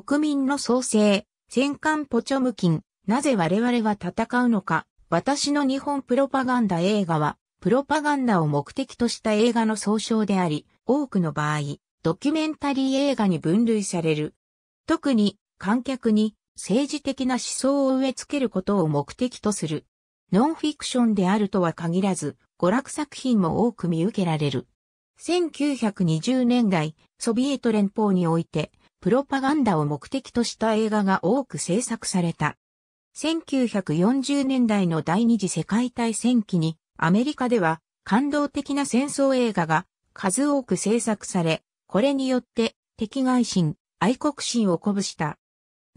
国民の創生、戦艦ポチョムキン、なぜ我々は戦うのか、私の日本プロパガンダ映画は、プロパガンダを目的とした映画の総称であり、多くの場合、ドキュメンタリー映画に分類される。特に、観客に政治的な思想を植え付けることを目的とする。ノンフィクションであるとは限らず、娯楽作品も多く見受けられる。1920年代、ソビエト連邦において、プロパガンダを目的とした映画が多く制作された。1940年代の第二次世界大戦期にアメリカでは感動的な戦争映画が数多く制作され、これによって敵外心、愛国心を鼓舞した。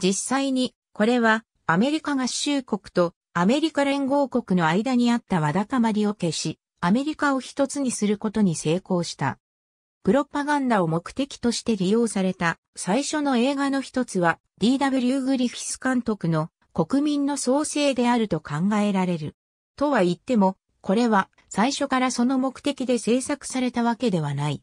実際にこれはアメリカ合衆国とアメリカ連合国の間にあったわだかまりを消し、アメリカを一つにすることに成功した。プロパガンダを目的として利用された最初の映画の一つは D.W. グリフィス監督の国民の創生であると考えられる。とは言っても、これは最初からその目的で制作されたわけではない。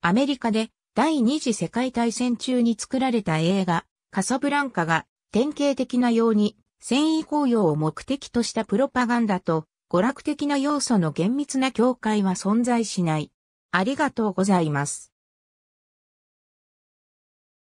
アメリカで第二次世界大戦中に作られた映画、カサブランカが典型的なように繊維紅用を目的としたプロパガンダと娯楽的な要素の厳密な境界は存在しない。ありがとうございます。